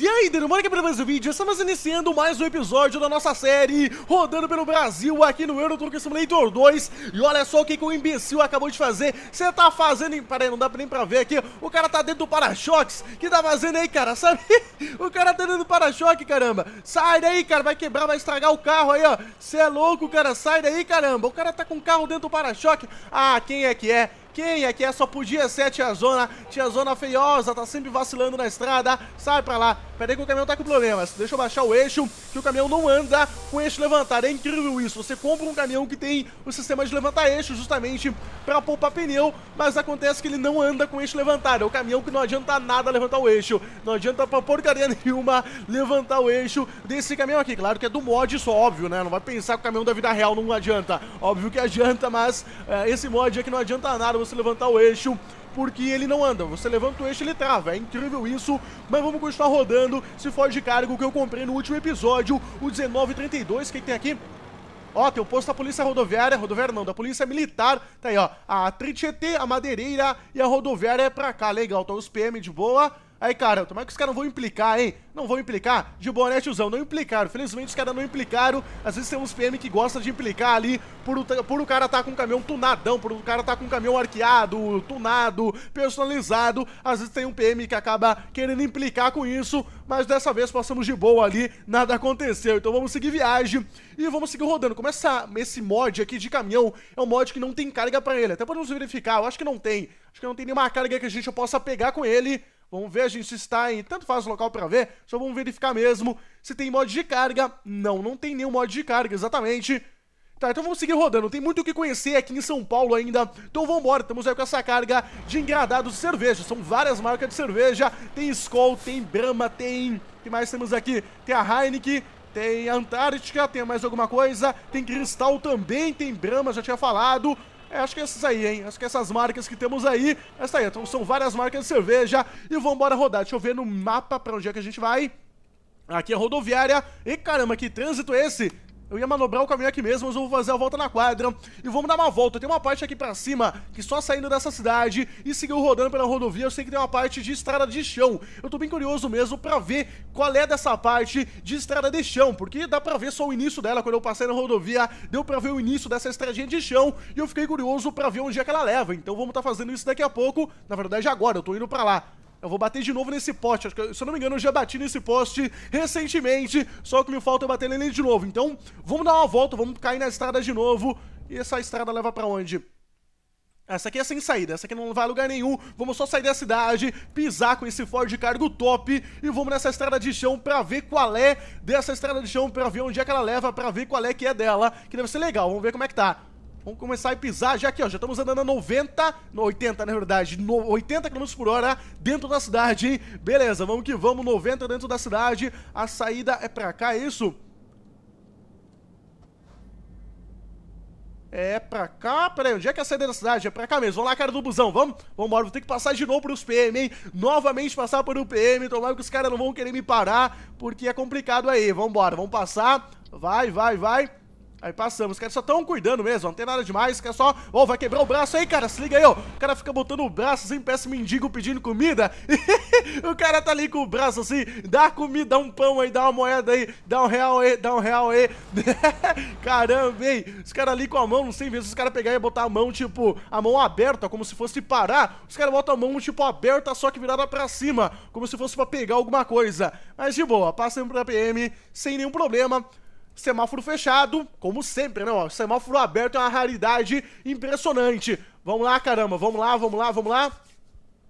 E aí, Derumônica, para mais um vídeo, estamos iniciando mais um episódio da nossa série Rodando pelo Brasil aqui no Euro Truck Simulator 2 E olha só o que, que o imbecil acabou de fazer, você tá fazendo, peraí, não dá nem pra ver aqui O cara tá dentro do para choque que tá fazendo aí, cara, sabe? o cara tá dentro do para-choque, caramba Sai daí, cara, vai quebrar, vai estragar o carro aí, ó Você é louco, cara, sai daí, caramba O cara tá com o carro dentro do para-choque Ah, quem é que é? quem aqui é, é só podia ser a Zona. tinha Zona feiosa, tá sempre vacilando na estrada. Sai pra lá. Peraí que o caminhão tá com problemas. Deixa eu baixar o eixo, que o caminhão não anda com o eixo levantado. É incrível isso. Você compra um caminhão que tem o sistema de levantar eixo justamente pra poupar pneu, mas acontece que ele não anda com o eixo levantado. É o caminhão que não adianta nada levantar o eixo. Não adianta pra porcaria nenhuma levantar o eixo desse caminhão aqui. Claro que é do mod isso, é óbvio, né? Não vai pensar que o caminhão da vida real não adianta. Óbvio que adianta, mas é, esse mod aqui não adianta nada. Você você levantar o eixo porque ele não anda. Você levanta o eixo, ele trava. É incrível isso, mas vamos continuar rodando. Se for de cargo que eu comprei no último episódio, o 1932, o que, tem aqui? Ó, tem o posto da polícia rodoviária, rodoviária não, da polícia militar. Tá aí, ó, a Tritetê, a Madeireira e a rodoviária é pra cá. Legal, tá os PM de boa. Aí, cara, tomara é que os caras não vão implicar, hein? Não vão implicar? De boa, né, tiozão, não implicaram. Felizmente os caras não implicaram. Às vezes tem uns PM que gosta de implicar ali por o, por o cara tá com um caminhão tunadão, por o cara tá com um caminhão arqueado, tunado, personalizado. Às vezes tem um PM que acaba querendo implicar com isso, mas dessa vez passamos de boa ali, nada aconteceu. Então vamos seguir viagem e vamos seguir rodando. Como essa, esse mod aqui de caminhão é um mod que não tem carga pra ele. Até podemos verificar, eu acho que não tem. Acho que não tem nenhuma carga que a gente possa pegar com ele. Vamos ver, a gente está em tanto faz o local para ver, só vamos verificar mesmo se tem mod de carga. Não, não tem nenhum mod de carga, exatamente. Tá, então vamos seguir rodando. Tem muito o que conhecer aqui em São Paulo ainda. Então vamos embora. Estamos aí com essa carga de engradados de cerveja. São várias marcas de cerveja. Tem Skol, tem Brahma, tem... O que mais temos aqui? Tem a Heineken, tem a Antártica, tem mais alguma coisa. Tem Cristal também, tem Brahma, já tinha falado. É, acho que essas aí, hein? Acho que essas marcas que temos aí, essa aí, então são várias marcas de cerveja. E vamos rodar. Deixa eu ver no mapa pra onde é que a gente vai. Aqui é rodoviária. E caramba, que trânsito é esse? Eu ia manobrar o caminhão aqui mesmo, mas eu vou fazer a volta na quadra e vamos dar uma volta. Tem uma parte aqui pra cima que só saindo dessa cidade e seguiu rodando pela rodovia, eu sei que tem uma parte de estrada de chão. Eu tô bem curioso mesmo pra ver qual é dessa parte de estrada de chão, porque dá pra ver só o início dela. Quando eu passei na rodovia, deu pra ver o início dessa estradinha de chão e eu fiquei curioso pra ver onde é que ela leva. Então vamos estar tá fazendo isso daqui a pouco, na verdade agora, eu tô indo pra lá. Eu vou bater de novo nesse poste. Se eu não me engano, eu já bati nesse poste recentemente. Só que me falta é bater nele de novo. Então, vamos dar uma volta, vamos cair na estrada de novo. E essa estrada leva para onde? Essa aqui é sem saída, essa aqui não vai a lugar nenhum. Vamos só sair da cidade, pisar com esse Ford Cargo top e vamos nessa estrada de chão pra ver qual é dessa estrada de chão, pra ver onde é que ela leva, pra ver qual é que é dela, que deve ser legal. Vamos ver como é que tá. Vamos começar a pisar já aqui, ó. Já estamos andando a 90, 80 na verdade, 80 km por hora dentro da cidade, hein? Beleza, vamos que vamos, 90 dentro da cidade. A saída é pra cá, é isso? É pra cá, peraí, onde é que é a saída da cidade? É pra cá mesmo, vamos lá, cara do busão, vamos? Vambora, vou ter que passar de novo pelos PM, hein? Novamente passar por um PM, tomara que os caras não vão querer me parar, porque é complicado aí. Vambora, vamos passar, vai, vai, vai. Aí passamos, os caras só tão cuidando mesmo, não tem nada demais, quer só... Ó, oh, vai quebrar o braço aí, cara, se liga aí, ó. O cara fica botando o braço assim, parece mendigo pedindo comida. o cara tá ali com o braço assim, dá comida, dá um pão aí, dá uma moeda aí, dá um real aí, dá um real aí. Caramba, hein? Os caras ali com a mão, não sei mesmo, os caras pegar e botar a mão, tipo, a mão aberta, como se fosse parar. Os caras botam a mão, tipo, aberta, só que virada pra cima, como se fosse pra pegar alguma coisa. Mas de boa, passando pra PM, sem nenhum problema semáforo fechado, como sempre, não, né, ó, semáforo aberto é uma raridade impressionante. Vamos lá, caramba, vamos lá, vamos lá, vamos lá.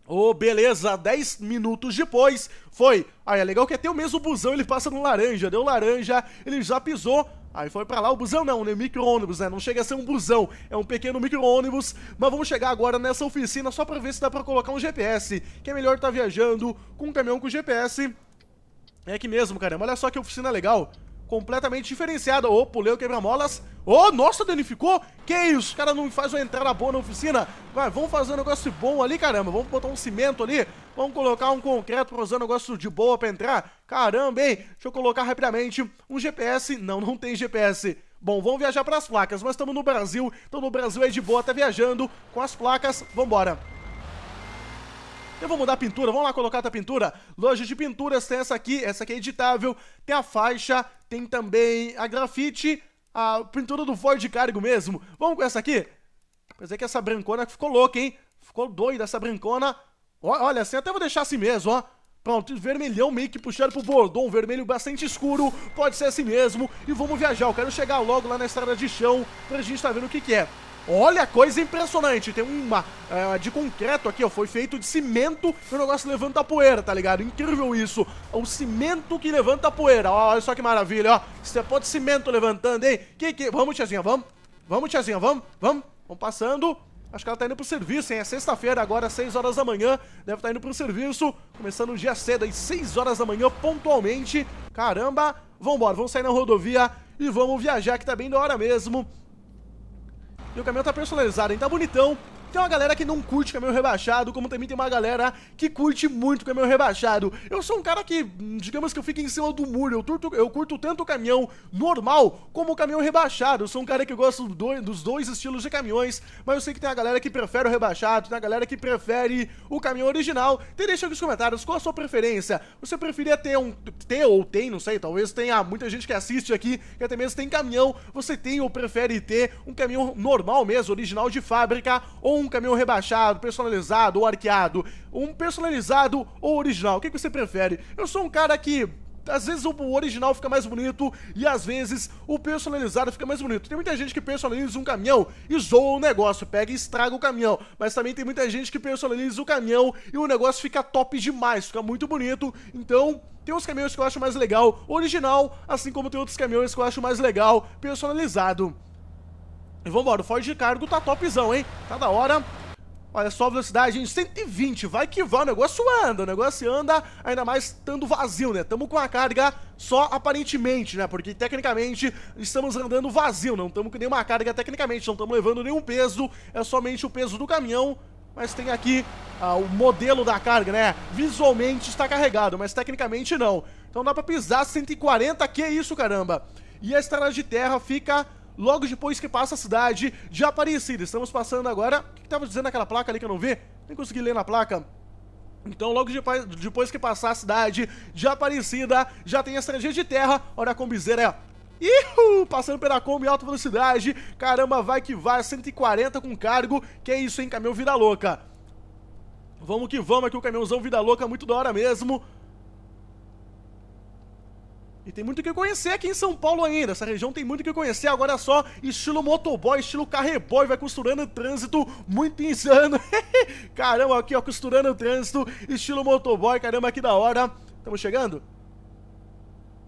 Ô, oh, beleza, 10 minutos depois, foi. Aí é legal que até o mesmo busão ele passa no laranja, deu laranja, ele já pisou, Aí foi para lá o busão não, né? Micro-ônibus, né? Não chega a ser um busão, é um pequeno micro-ônibus. Mas vamos chegar agora nessa oficina só para ver se dá para colocar um GPS. Que é melhor estar tá viajando com um caminhão com GPS. É que mesmo, caramba. Olha só que oficina legal completamente diferenciada. Ô, pulei o quebra-molas. Oh, nossa, danificou? Que isso? Os caras não faz uma entrada boa na oficina. Vai, vamos fazer um negócio bom ali, caramba. Vamos botar um cimento ali. Vamos colocar um concreto pra usar um negócio de boa pra entrar. Caramba, hein? Deixa eu colocar rapidamente um GPS. Não, não tem GPS. Bom, vamos viajar para as placas, mas estamos no Brasil, então no Brasil é de boa, tá viajando com as placas, vambora. Eu vou mudar a pintura, vamos lá colocar outra pintura. Loja de pinturas, tem essa aqui, essa aqui é editável, tem a faixa, tem também a grafite, a pintura do Ford Cargo mesmo. Vamos com essa aqui? Pois é que essa brancona ficou louca, hein? Ficou doida essa brancona. Olha, assim, até vou deixar assim mesmo, ó. Pronto, vermelhão meio que puxado pro bordão, um vermelho bastante escuro, pode ser assim mesmo. E vamos viajar, eu quero chegar logo lá na estrada de chão pra gente tá vendo o que que é. Olha, coisa impressionante. Tem uma uh, de concreto aqui, ó. Foi feito de cimento e o negócio levanta a poeira, tá ligado? Incrível isso. O cimento que levanta a poeira. Ó, olha só que maravilha, ó. Você pode cimento levantando, hein? Que, que... Vamos, tiazinha, vamos. Vamos, tiazinha, vamos. Vamos. Vamos passando. Acho que ela tá indo pro serviço, hein? É sexta-feira, agora, 6 horas da manhã. Deve estar tá indo pro serviço. Começando o dia cedo, às 6 horas da manhã, pontualmente. Caramba. Vambora, vamos sair na rodovia e vamos viajar, que tá bem da hora mesmo. E o caminhão tá personalizado, hein? Tá bonitão. Tem uma galera que não curte caminhão rebaixado, como também tem uma galera que curte muito caminhão rebaixado. Eu sou um cara que, digamos que eu fico em cima do muro, eu, curto eu curto tanto o caminhão normal como o caminhão rebaixado. Eu sou um cara que gosto do, dos dois estilos de caminhões, mas eu sei que tem a galera que prefere o rebaixado, tem a galera que prefere o caminhão original. Então deixa aqui nos comentários qual a sua preferência. Você preferia ter um, ter ou tem, não sei, talvez tenha muita gente que assiste aqui, que até mesmo tem caminhão. Você tem ou prefere ter um caminhão normal mesmo, original de fábrica, ou ou um caminhão rebaixado, personalizado ou arqueado? Um personalizado ou original? O que, que você prefere? Eu sou um cara que às vezes o original fica mais bonito e às vezes o personalizado fica mais bonito. Tem muita gente que personaliza um caminhão e zoa o negócio, pega e estraga o caminhão. Mas também tem muita gente que personaliza o caminhão e o negócio fica top demais, fica muito bonito. Então, tem uns caminhões que eu acho mais legal original, assim como tem outros caminhões que eu acho mais legal personalizado. E vambora, o Ford de cargo tá topzão, hein? Tá da hora. Olha só a velocidade, gente, 120, vai que vai, o negócio anda, o negócio anda, ainda mais estando vazio, né? Estamos com a carga só aparentemente, né? Porque tecnicamente estamos andando vazio, não estamos com nenhuma carga tecnicamente, não estamos levando nenhum peso, é somente o peso do caminhão, mas tem aqui ah, o modelo da carga, né? Visualmente está carregado, mas tecnicamente não. Então dá para pisar 140, que isso, caramba! E a estrada de terra fica logo depois que passa a cidade de Aparecida. Estamos passando agora. O que estava dizendo naquela placa ali que eu não vi? Nem consegui ler na placa. Então, logo depois que passar a cidade de Aparecida, já tem a estrangeira de terra. Olha a combizeira é Ihu, passando pela Kombi alta velocidade. Caramba, vai que vai. 140 com cargo. Que é isso, hein? Caminhão vida louca. Vamos que vamos aqui, o caminhãozão vida louca, muito da hora mesmo. E tem muito o que conhecer aqui em São Paulo ainda. Essa região tem muito o que conhecer. Agora é só estilo motoboy, estilo carreboy. Vai costurando trânsito muito insano. caramba, aqui ó, costurando trânsito, estilo motoboy. Caramba, que da hora. Estamos chegando?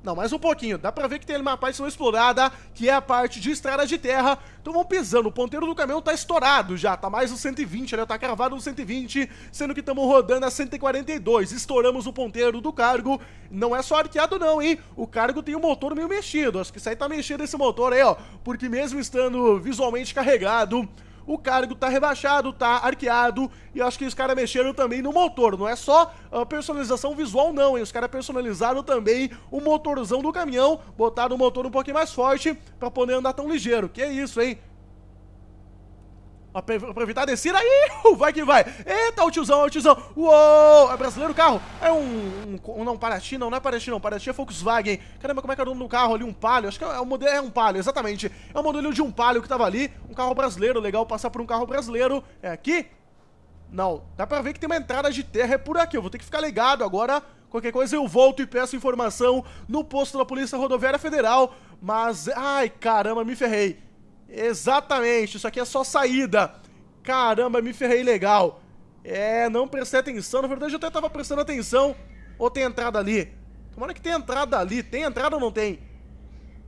Não, mais um pouquinho. Dá pra ver que tem uma parte não explorada, que é a parte de estrada de terra. Então vamos pisando. O ponteiro do caminhão tá estourado já. Tá mais do 120, né? Tá cravado no 120, sendo que estamos rodando a 142. Estouramos o ponteiro do cargo. Não é só arqueado não, hein? O cargo tem o um motor meio mexido. Acho que isso aí tá mexendo esse motor aí, ó. Porque mesmo estando visualmente carregado o cargo tá rebaixado, tá arqueado, e acho que os caras mexeram também no motor, não é só a ah, personalização visual não, hein? os caras personalizaram também o motorzão do caminhão, botaram o motor um pouquinho mais forte para poder andar tão ligeiro, que é isso, hein? Pra evitar a descida, aí, uh, vai que vai. Eita, o tiozão, o tiozão. Uou, é brasileiro o carro? É um, um, um não, Paraty não, não é Paraty não, Paraty é Volkswagen. Caramba, como é que era o nome do carro ali? Um Palio, acho que é um modelo, é um Palio, exatamente. É um modelo de um Palio que tava ali, um carro brasileiro, legal passar por um carro brasileiro. É aqui? Não, dá pra ver que tem uma entrada de terra, é por aqui, eu vou ter que ficar ligado agora. Qualquer coisa eu volto e peço informação no posto da Polícia Rodoviária Federal. Mas, ai caramba, me ferrei. Exatamente, isso aqui é só saída. Caramba, me ferrei legal. É, não prestei atenção. Na verdade, eu até tava prestando atenção. Ou tem entrada ali? Tomara que tenha entrada ali. Tem entrada ou não tem?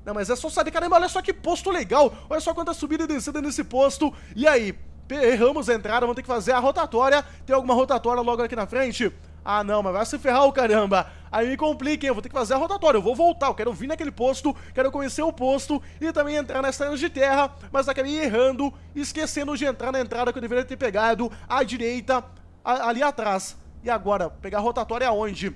Não, mas é só sair. Caramba, olha só que posto legal. Olha só quanta subida e descida nesse posto. E aí? Erramos a entrada, vamos ter que fazer a rotatória. Tem alguma rotatória logo aqui na frente? Ah, não, mas vai se ferrar o caramba. Aí me compliquem, hein? Eu vou ter que fazer a rotatória. Eu vou voltar, eu quero vir naquele posto, quero conhecer o posto e também entrar nas treinas de terra, mas acabei errando, esquecendo de entrar na entrada que eu deveria ter pegado à direita, ali atrás. E agora, pegar a rotatória aonde?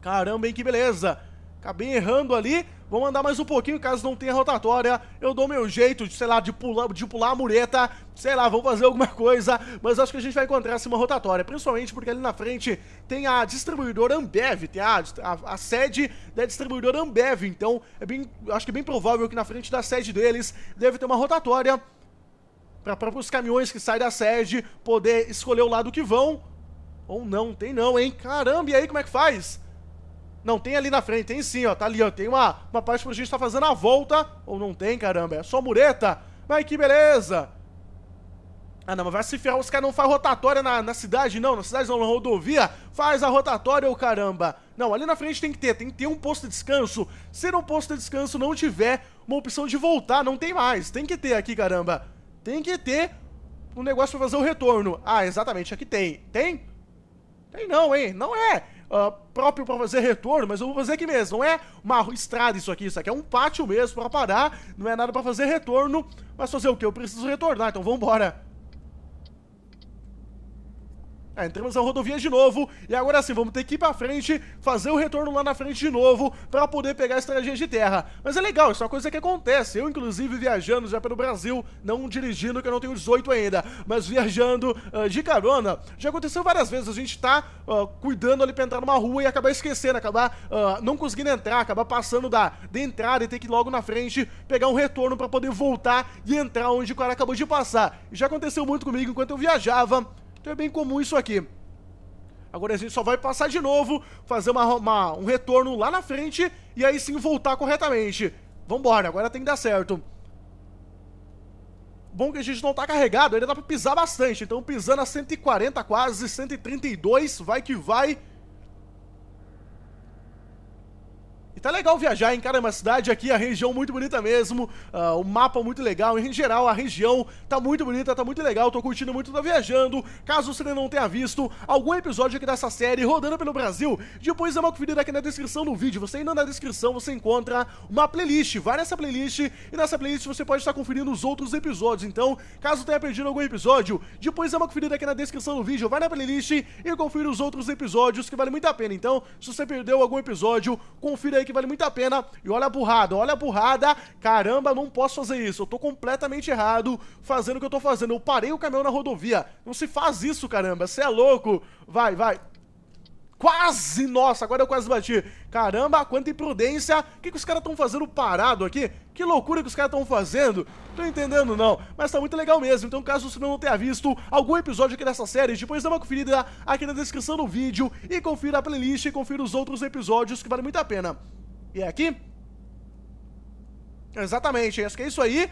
Caramba, hein? Que beleza! Acabei errando ali. Vou mandar mais um pouquinho, caso não tenha rotatória. Eu dou meu jeito, de, sei lá, de pular, de pular a mureta. Sei lá, vou fazer alguma coisa. Mas acho que a gente vai encontrar assim, uma rotatória. Principalmente porque ali na frente tem a distribuidora Ambev. Tem a, a, a sede da distribuidora Ambev. Então, é bem, acho que é bem provável que na frente da sede deles deve ter uma rotatória. Para próprios caminhões que saem da sede poder escolher o lado que vão. Ou não, tem não, hein? Caramba, e aí como é que faz? Não, tem ali na frente, tem sim, ó. Tá ali, ó. Tem uma, uma parte pra gente tá fazendo a volta. Ou não tem, caramba. É só mureta. Mas que beleza. Ah, não, mas vai se ferrar. Os caras não fazem rotatória na, na cidade, não. Na cidade não, na rodovia. Faz a rotatória, ô caramba. Não, ali na frente tem que ter. Tem que ter um posto de descanso. Se no posto de descanso não tiver uma opção de voltar, não tem mais. Tem que ter aqui, caramba. Tem que ter um negócio pra fazer o retorno. Ah, exatamente. Aqui tem. Tem? Tem não, hein? Não é uh, próprio para fazer retorno, mas eu vou fazer aqui mesmo. Não é uma estrada isso aqui, isso aqui é um pátio mesmo para parar, não é nada para fazer retorno, mas fazer o que? Eu preciso retornar, então vambora. embora. Ah, entramos na rodovia de novo. E agora sim, vamos ter que ir pra frente, fazer o retorno lá na frente de novo, pra poder pegar a estradinha de terra. Mas é legal, isso é uma coisa que acontece. Eu, inclusive, viajando já pelo Brasil, não dirigindo, que eu não tenho 18 ainda, mas viajando uh, de carona, já aconteceu várias vezes. A gente tá uh, cuidando ali pra entrar numa rua e acabar esquecendo, acabar uh, não conseguindo entrar, acabar passando da, da entrada e ter que ir logo na frente pegar um retorno pra poder voltar e entrar onde o cara acabou de passar. Já aconteceu muito comigo enquanto eu viajava então é bem comum isso aqui. Agora a gente só vai passar de novo, fazer uma, uma, um retorno lá na frente e aí sim voltar corretamente. Vambora, agora tem que dar certo. Bom que a gente não tá carregado, ainda dá pra pisar bastante. Então pisando a 140 quase, 132, vai que vai... E tá legal viajar, hein, cara? É uma cidade aqui, a região muito bonita mesmo, uh, o mapa muito legal, em geral a região tá muito bonita, tá muito legal, tô curtindo muito, tô viajando. Caso você não tenha visto algum episódio aqui dessa série rodando pelo Brasil, depois dá uma conferida aqui na descrição do vídeo. Você indo na descrição, você encontra uma playlist, vai nessa playlist e nessa playlist você pode estar conferindo os outros episódios. Então, caso tenha perdido algum episódio, depois dá uma conferida aqui na descrição do vídeo, vai na playlist e confira os outros episódios que vale muito a pena. Então, se você perdeu algum episódio, confira aí que vale muito a pena. E olha a burrada, olha a burrada. Caramba, não posso fazer isso. Eu tô completamente errado fazendo o que eu tô fazendo. Eu parei o caminhão na rodovia. Não se faz isso, caramba. Você é louco. Vai, vai. Quase! Nossa, agora eu quase bati. Caramba, quanta imprudência. O que, que os caras estão fazendo parado aqui? Que loucura que os caras estão fazendo. Tô entendendo, não. Mas tá muito legal mesmo. Então, caso você não tenha visto algum episódio aqui dessa série, depois dá uma conferida aqui na descrição do vídeo e confira a playlist e confira os outros episódios que vale muito a pena. E é aqui? Exatamente, acho que é isso aí.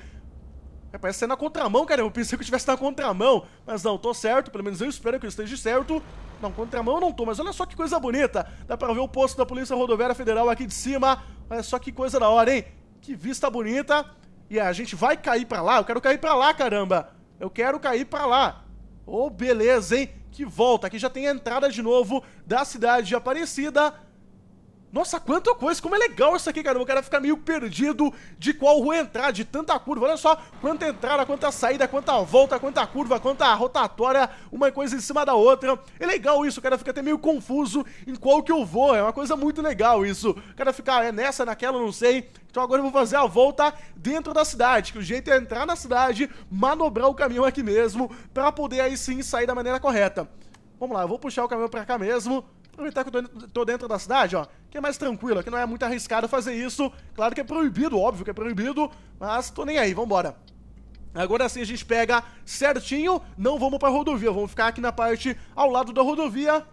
É, parece ser tá na contramão, cara. Eu pensei que eu estivesse na contramão. Mas não, tô certo. Pelo menos eu espero que eu esteja certo. Não, contramão eu não tô. Mas olha só que coisa bonita. Dá pra ver o posto da Polícia Rodoviária Federal aqui de cima. Olha só que coisa da hora, hein? Que vista bonita. E a gente vai cair pra lá? Eu quero cair pra lá, caramba. Eu quero cair pra lá. Ô, oh, beleza, hein? Que volta. Aqui já tem a entrada de novo da cidade de Aparecida. Nossa, quanta coisa, como é legal isso aqui, cara. O cara fica meio perdido de qual rua entrar, de tanta curva. Olha só quanta entrada, quanta saída, quanta volta, quanta curva, quanta rotatória, uma coisa em cima da outra. É legal isso, o cara fica até meio confuso em qual que eu vou. É uma coisa muito legal isso. O cara fica ah, é nessa, naquela, não sei. Então agora eu vou fazer a volta dentro da cidade, que o jeito é entrar na cidade, manobrar o caminhão aqui mesmo, pra poder aí sim sair da maneira correta. Vamos lá, eu vou puxar o caminhão pra cá mesmo. Aproveitar que eu tô dentro da cidade, ó, que é mais tranquilo, que não é muito arriscado fazer isso. Claro que é proibido, óbvio que é proibido, mas tô nem aí, vambora. Agora sim a gente pega certinho, não vamos pra rodovia, vamos ficar aqui na parte ao lado da rodovia.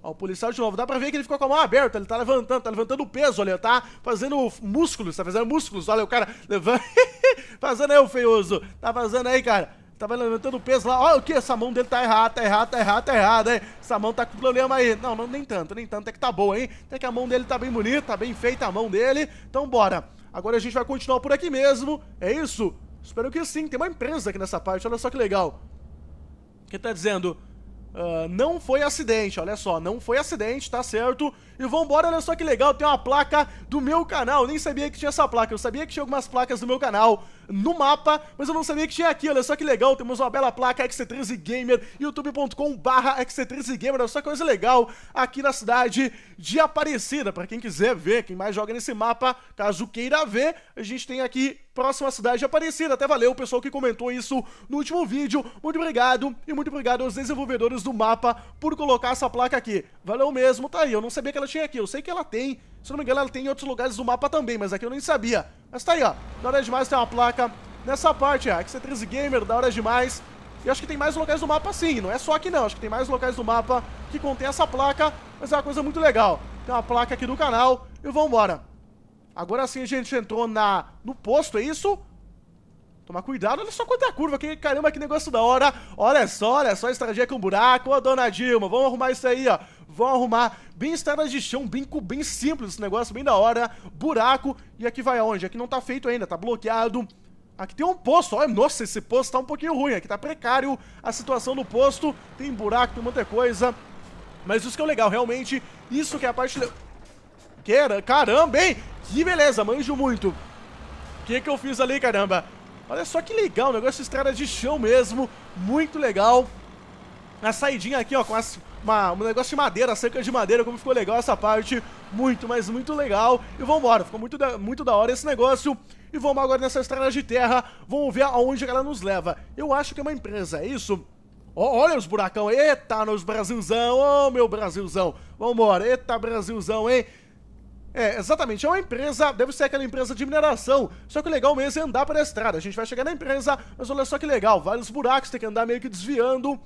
Ó, o policial de novo, dá pra ver que ele ficou com a mão aberta, ele tá levantando, tá levantando peso, olha, tá fazendo músculos, tá fazendo músculos, olha o cara levando, fazendo aí o feioso, tá fazendo aí, cara. Tava tá levantando o peso lá. Olha o que? Essa mão dele tá errada, tá errada, tá errada, tá errada, hein? Essa mão tá com problema aí. Não, não, nem tanto, nem tanto. É que tá boa, hein? Até que a mão dele tá bem bonita, tá bem feita a mão dele. Então bora. Agora a gente vai continuar por aqui mesmo. É isso? Espero que sim. Tem uma empresa aqui nessa parte, olha só que legal. Quem tá dizendo? Uh, não foi acidente, olha só, não foi acidente, tá certo? E vambora, olha só que legal, tem uma placa do meu canal, nem sabia que tinha essa placa, eu sabia que tinha algumas placas do meu canal, no mapa, mas eu não sabia que tinha aqui, olha só que legal, temos uma bela placa XC13 Gamer, youtube.com barra XC13 Gamer, olha só que coisa legal, aqui na cidade de Aparecida, para quem quiser ver, quem mais joga nesse mapa, caso queira ver, a gente tem aqui próxima cidade de Aparecida, até valeu o pessoal que comentou isso no último vídeo, muito obrigado, e muito obrigado aos desenvolvedores do mapa por colocar essa placa aqui, valeu mesmo, tá aí, eu não sabia que ela tinha aqui, eu sei que ela tem, se eu não me engano, ela tem em outros lugares do mapa também, mas aqui eu nem sabia. Mas tá aí, ó. Da hora demais tem uma placa nessa parte, ó. XC13 Gamer, da hora demais. E acho que tem mais locais do mapa sim, não é só aqui não. Acho que tem mais locais do mapa que contém essa placa, mas é uma coisa muito legal. Tem uma placa aqui do canal e vambora. Agora sim a gente entrou na, no posto, é isso? Tomar cuidado, olha só quanta curva, que caramba, que negócio da hora. Olha só, olha só, estradinha com buraco, ô dona Dilma, vamos arrumar isso aí, ó vão arrumar bem estradas de chão, bem simples, esse negócio bem da hora, buraco, e aqui vai aonde? Aqui não tá feito ainda, tá bloqueado. Aqui tem um posto, olha, nossa, esse posto tá um pouquinho ruim, aqui tá precário a situação do posto, tem buraco, tem muita coisa, mas isso que é legal, realmente, isso que é a parte... Que era? Caramba, hein? Que beleza, manjo muito. O que que eu fiz ali, caramba? Olha só que legal, negócio de estrada de chão mesmo, muito legal. A saidinha aqui, ó, com as uma, um negócio de madeira, cerca de madeira, como ficou legal essa parte. Muito, mas muito legal. E vambora, ficou muito da, muito da hora esse negócio. E vamos agora nessa estrada de terra, vamos ver aonde ela nos leva. Eu acho que é uma empresa, é isso? Oh, olha os buracão, eita, nos Brasilzão, ô oh, meu Brasilzão. Vambora, eita Brasilzão, hein? É, exatamente, é uma empresa, deve ser aquela empresa de mineração, só que o legal mesmo é andar pela estrada, a gente vai chegar na empresa, mas olha só que legal, vários buracos, tem que andar meio que desviando,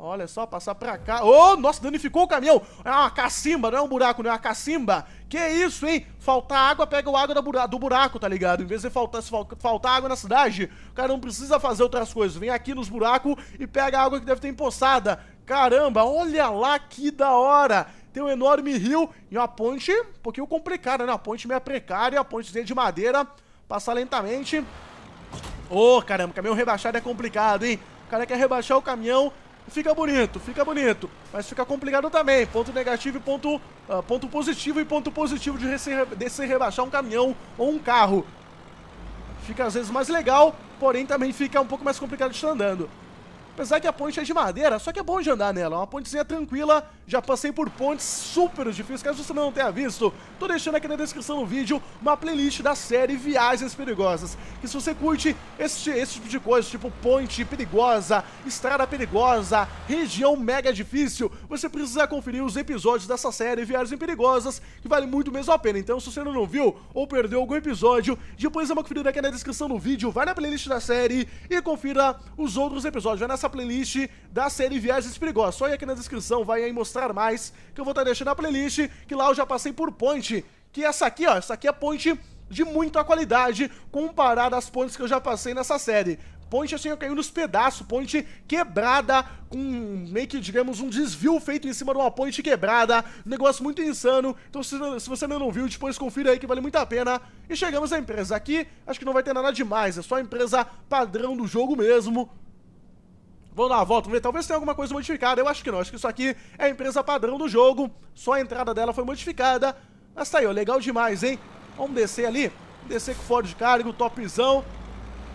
Olha só, passar pra cá. Oh, nossa, danificou o caminhão. É uma cacimba, não é um buraco, não é uma cacimba. Que isso, hein? Faltar água, pega o água do buraco, tá ligado? Em vez de faltar, faltar água na cidade, o cara não precisa fazer outras coisas. Vem aqui nos buracos e pega a água que deve ter empoçada. Caramba, olha lá que da hora. Tem um enorme rio e uma ponte um pouquinho complicada, né? Uma ponte meio precária, uma pontezinha de madeira. Passar lentamente. Ô, oh, caramba, caminhão rebaixado é complicado, hein? O cara quer rebaixar o caminhão fica bonito, fica bonito. Mas fica complicado também. Ponto negativo e ponto, uh, ponto positivo e ponto positivo de, descer se rebaixar um caminhão ou um carro. Fica às vezes mais legal, porém também fica um pouco mais complicado de estar andando. Apesar que a ponte é de madeira, só que é bom de andar nela. É uma pontezinha tranquila. Já passei por pontes super difíceis, caso você não tenha visto. Tô deixando aqui na descrição do vídeo uma playlist da série Viagens Perigosas. Que se você curte esse, esse tipo de coisa, tipo ponte perigosa, estrada perigosa, região mega difícil, você precisa conferir os episódios dessa série Viagens Perigosas, que vale muito mesmo a pena. Então, se você não viu ou perdeu algum episódio, depois dá uma conferida aqui na descrição do vídeo, vai na playlist da série e confira os outros episódios. Vai nessa playlist da série Viagens Perigosas. Só aí aqui na descrição, vai aí mostrar mais, que eu vou estar tá deixando a playlist, que lá eu já passei por Point, que essa aqui, ó, essa aqui é Point de muita qualidade comparada às pontes que eu já passei nessa série. Ponte assim, caiu nos pedaços, ponte quebrada, com meio que, digamos, um desvio feito em cima de uma ponte quebrada, negócio muito insano. Então, se, se você ainda não viu, depois confira aí que vale muito a pena. E chegamos à empresa aqui, acho que não vai ter nada demais, é só a empresa padrão do jogo mesmo. Vamos dar uma volta, vamos ver. Talvez tenha alguma coisa modificada. Eu acho que não. Acho que isso aqui é a empresa padrão do jogo. Só a entrada dela foi modificada. Mas tá aí, ó. Legal demais, hein? Vamos descer ali. Descer com o Ford cargo, topzão.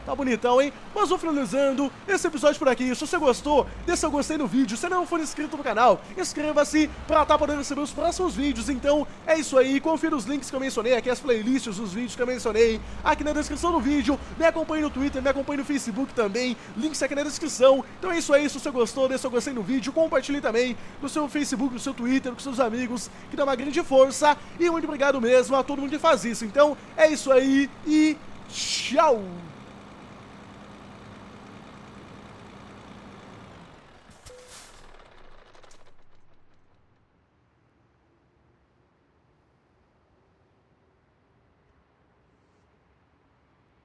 Tá bonitão, hein? Mas vou finalizando esse episódio por aqui. Se você gostou, dê seu gostei no vídeo. Se não for inscrito no canal, inscreva-se pra estar tá podendo receber os próximos vídeos. Então, é isso aí. Confira os links que eu mencionei aqui, as playlists, os vídeos que eu mencionei aqui na descrição do vídeo. Me acompanhe no Twitter, me acompanhe no Facebook também. Links aqui na descrição. Então é isso aí. Se você gostou, dê seu gostei no vídeo. Compartilhe também no seu Facebook, no seu Twitter, com seus amigos, que dá uma grande força. E muito obrigado mesmo a todo mundo que faz isso. Então, é isso aí e tchau!